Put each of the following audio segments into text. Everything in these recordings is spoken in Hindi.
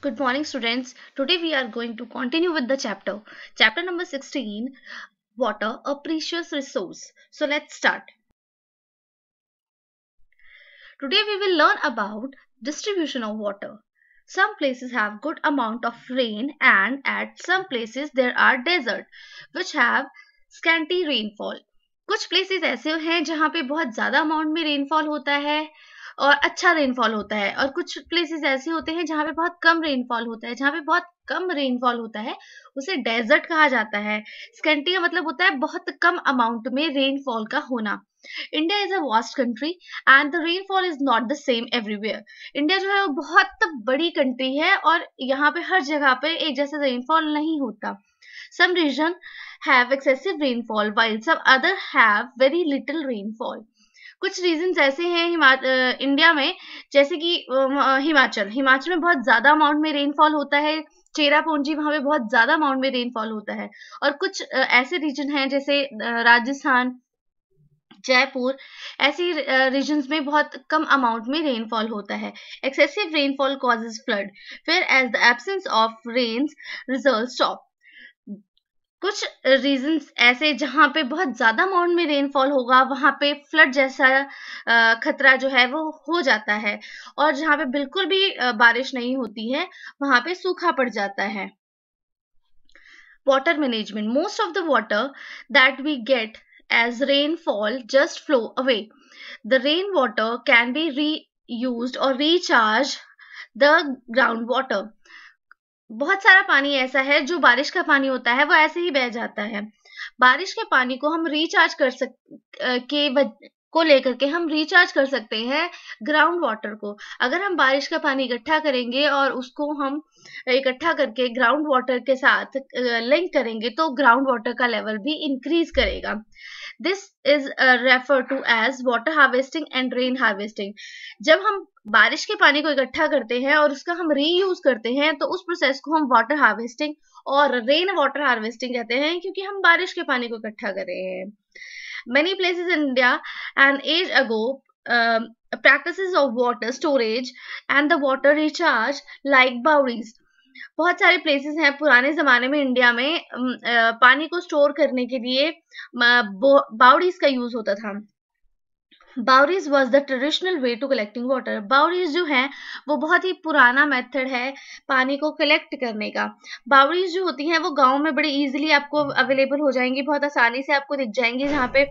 Good morning students. Today we are going to continue with the chapter. Chapter number 16 Water a precious resource. So let's start. Today we will learn about distribution of water. Some places have good amount of rain and at some places there are desert which have scanty rainfall. कुछ places ऐसे हैं जहाँ पे बहुत ज़्यादा amount में rainfall होता है और अच्छा रेनफॉल होता है और कुछ प्लेसेस ऐसे होते हैं जहाँ पे बहुत कम रेनफॉल होता है जहाँ पे बहुत कम रेनफॉल होता है उसे डेजर्ट कहा जाता है स्केंटी का मतलब होता है बहुत कम अमाउंट में रेनफॉल का होना India is a vast country and the rainfall is not the same everywhere India जो है वो बहुत बड़ी कंट्री है और यहाँ पे हर जगह पे एक जैसे रेनफॉल नहीं होता some region have excessive rainfall while some other have very little rainfall कुछ रीजन ऐसे हैं हिमा इंडिया में जैसे कि हिमाचल हिमाचल में बहुत ज्यादा अमाउंट में रेनफॉल होता है चेरापूंजी वहां पे बहुत ज्यादा अमाउंट में रेनफॉल होता है और कुछ ऐसे रीजन हैं जैसे राजस्थान जयपुर ऐसी रीजन्स में बहुत कम अमाउंट में रेनफॉल होता है एक्सेसिव रेनफॉल कॉजेज फ्लड फिर as the absence of rain reserve stop कुछ रीजन ऐसे जहां पे बहुत ज्यादा अमाउंट में रेनफॉल होगा वहां पे फ्लड जैसा खतरा जो है वो हो जाता है और जहां पे बिल्कुल भी बारिश नहीं होती है वहां पे सूखा पड़ जाता है water management most of the water that we get as rainfall just flow away the rain water can be reuse और रिचार्ज द ग्राउंड वॉटर बहुत सारा पानी ऐसा है जो बारिश का पानी होता है वो ऐसे ही बह जाता है बारिश के पानी को हम रिचार्ज कर सक के को लेकर के हम रिचार्ज कर सकते हैं ग्राउंड वाटर को अगर हम बारिश का पानी इकट्ठा करेंगे और उसको हम इकट्ठा करके ग्राउंड वाटर के साथ लिंक करेंगे तो ग्राउंड वाटर का लेवल भी इंक्रीज करेगा this is refer to as water harvesting and rain harvesting जब हम बारिश के पानी को इकट्ठा करते हैं और उसका हम रीयूज करते हैं तो उस प्रोसेस को हम वाटर हार्वेस्टिंग और रेन वाटर हार्वेस्टिंग कहते हैं क्योंकि हम बारिश के पानी को इकट्ठा कर रहे हैं many places in India and as ago practice of water storage and the water recharge like बाउरीज बहुत सारे प्लेसेस हैं पुराने जमाने में इंडिया में um, uh, पानी को स्टोर करने के लिए बाउडीज का यूज होता था बाउरीज was the traditional way to collecting water बाउरीज जो है वो बहुत ही पुराना मेथड है पानी को कलेक्ट करने का बाउरीज जो होती हैं वो गांव में बड़े ईजिली आपको अवेलेबल हो जाएंगी बहुत आसानी से आपको दिख जाएंगी जहाँ पे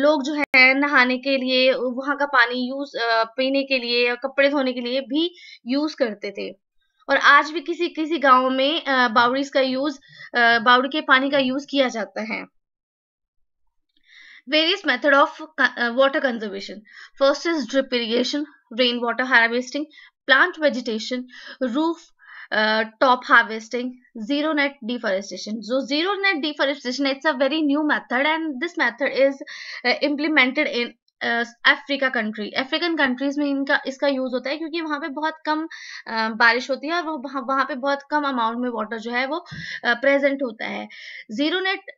लोग जो है नहाने के लिए वहाँ का पानी यूज पीने के लिए या कपड़े धोने के लिए भी यूज करते थे और आज भी किसी किसी गाँव में बाउरीज का यूज बाउरी के पानी का यूज किया जाता है various method of uh, water conservation. First is drip irrigation, rainwater harvesting, plant vegetation, roof uh, top harvesting, zero net deforestation. So zero net deforestation, it's a very new method and this method is uh, implemented in Africa country African countries में इनका इसका यूज होता है क्योंकि वहां पे बहुत कम बारिश होती है और वहां पे बहुत कम अमाउंट में वाटर जो है वो प्रेजेंट होता है zero net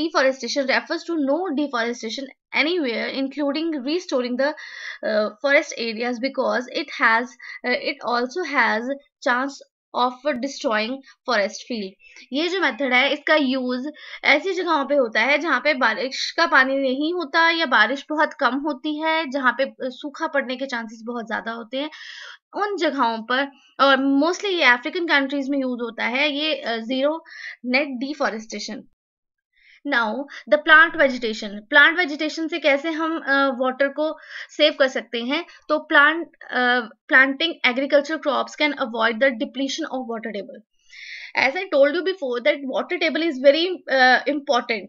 deforestation refers to no deforestation anywhere including the uh, forest areas because it it uh, it also has of destroying forest field ये जो मेथड है इसका यूज ऐसी जगहों पे होता है जहाँ पे बारिश का पानी नहीं होता या बारिश बहुत कम होती है जहाँ पे सूखा पड़ने के चांसेस बहुत ज्यादा होते हैं उन जगहों पर और मोस्टली ये अफ्रीकन कंट्रीज में यूज होता है ये zero net deforestation now the plant vegetation plant vegetation से कैसे हम वाटर uh, को सेव कर सकते हैं तो plant planting agriculture crops can avoid the depletion of water table as I told you before that water table is very important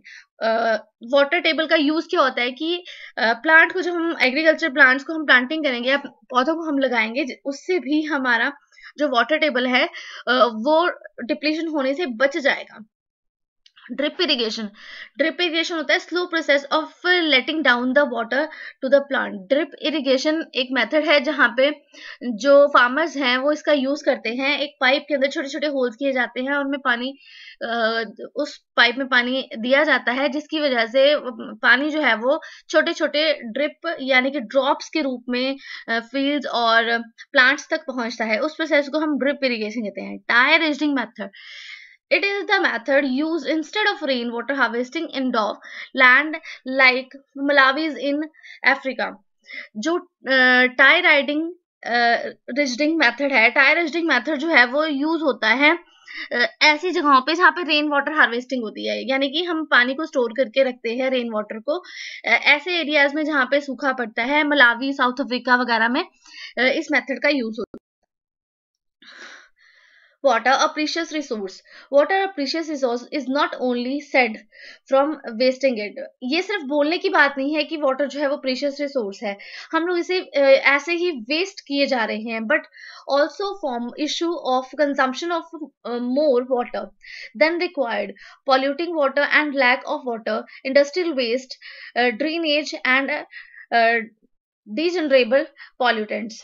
water table का यूज क्या होता है कि प्लांट uh, को जब हम एग्रीकल्चर प्लांट्स को हम प्लांटिंग करेंगे या पौधों को हम लगाएंगे उससे भी हमारा जो वाटर टेबल है uh, वो डिप्लीशन होने से बच जाएगा ड्रिप इरीगेशन ड्रिप इरीगेशन होता है slow process of letting down the water to the plant drip irrigation एक मेथड है जहाँ पे जो फार्मर्स हैं वो इसका यूज करते हैं एक पाइप के अंदर छोटे छोटे होल्स किए जाते हैं और उनमें पानी उस पाइप में पानी दिया जाता है जिसकी वजह से पानी जो है वो छोटे छोटे ड्रिप यानी कि ड्रॉप्स के रूप में फील्ड और प्लांट्स तक पहुंचता है उस प्रोसेस को हम ड्रिप इरीगेशन कहते हैं tied ridging method It is the method used instead of rainwater harvesting in dove land like Malawi's in Africa. जो टाई राइडिंग रिजडिंग मेथड है टायर रिजडिंग मेथड जो है वो यूज होता है ऐसी जगहों पे जहाँ पे रेन वाटर हार्वेस्टिंग होती है यानी कि हम पानी को स्टोर करके रखते हैं रेन वाटर को ऐसे एरियाज में जहाँ पे सूखा पड़ता है मलावी साउथ अफ्रीका वगैरह में इस मेथड का यूज होता है water a precious resource water a precious resource is not only said from wasting it ये सिर्फ बोलने की बात नहीं है कि water जो है वो precious resource है हम लोग इसे ऐसे ही waste किए जा रहे हैं but also form issue of consumption of uh, more water than required polluting water and lack of water industrial waste uh, drainage and uh, degenerable pollutants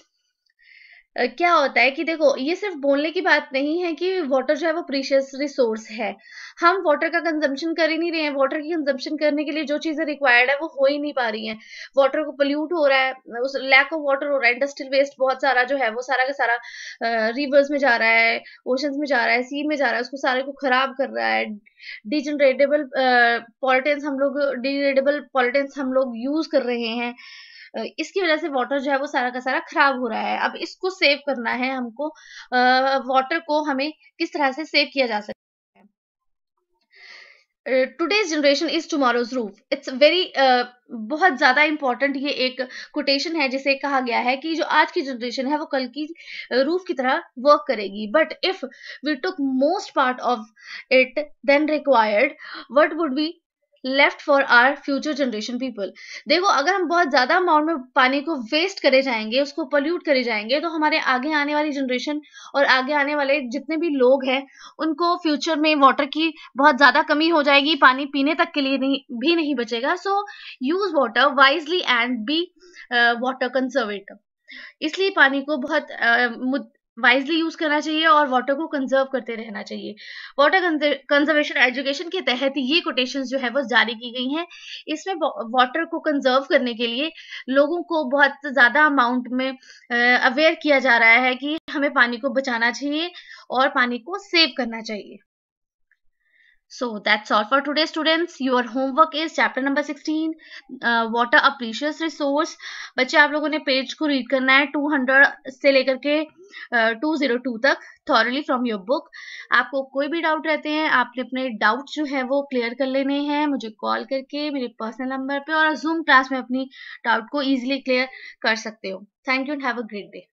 क्या होता है कि देखो ये सिर्फ बोलने की बात नहीं है कि वाटर जो है वो प्रीशियस रिसोर्स है हम वाटर का कंजम्पशन कर ही नहीं रहे हैं वाटर की कंजम्पशन करने के लिए जो चीज़ें रिक्वायर्ड है वो हो ही नहीं पा रही हैं वाटर को पोल्यूट हो रहा है उस लैक ऑफ वाटर हो रहा है इंडस्ट्रियल वेस्ट बहुत सारा जो है वो सारा का सारा रिवर्स में जा रहा है ओशंस में जा रहा है सी में जा रहा है उसको सारे को खराब कर रहा है डिजनरेटेबल पॉलिटेंस हम लोग डिग्रेडेबल पॉलिटेंस हम लोग यूज़ कर रहे हैं इसकी वजह से वाटर जो है वो सारा का सारा खराब हो रहा है अब इसको सेव करना है हमको वाटर को हमें किस तरह से सेव किया जा सकता today's generation is tomorrow's roof it's very बहुत ज़्यादा इंपॉर्टेंट ये एक कोटेशन है जिसे कहा गया है कि जो आज की जनरेशन है वो कल की रूफ की तरह वर्क करेगी but if we took most part of it then required what would be left for our future generation people देखो अगर हम बहुत ज़्यादा अमाउंट में पानी को वेस्ट करे जाएंगे उसको पोल्यूट करे जाएंगे तो हमारे आगे आने वाली जनरेशन और आगे आने वाले जितने भी लोग हैं उनको फ्यूचर में वाटर की बहुत ज़्यादा कमी हो जाएगी पानी पीने तक के लिए नहीं भी नहीं बचेगा so use water wisely and be water conservative इसलिए पानी को बहुत uh, वाइजली यूज करना चाहिए और वाटर को कंजर्व करते रहना चाहिए वाटर कंजर्वेशन एजुकेशन के तहत ये कोटेशन जो है वो जारी की गई हैं इसमें वाटर को कंजर्व करने के लिए लोगों को बहुत ज्यादा अमाउंट में अवेयर किया जा रहा है कि हमें पानी को बचाना चाहिए और पानी को सेव करना चाहिए So that's all for today students. Your homework is chapter number 16 uh, water a precious resource. बच्चे आप लोगों ने पेज को रीड करना है 200 से लेकर के टू जीरो टू तक थॉरली फ्रॉम योर बुक आपको कोई भी डाउट रहते हैं आपने अपने डाउट जो है वो क्लियर कर लेने हैं मुझे कॉल करके मेरे पर्सनल नंबर पे और जूम क्लास में अपनी डाउट को ईजिली क्लियर कर सकते हो thank you and have a great day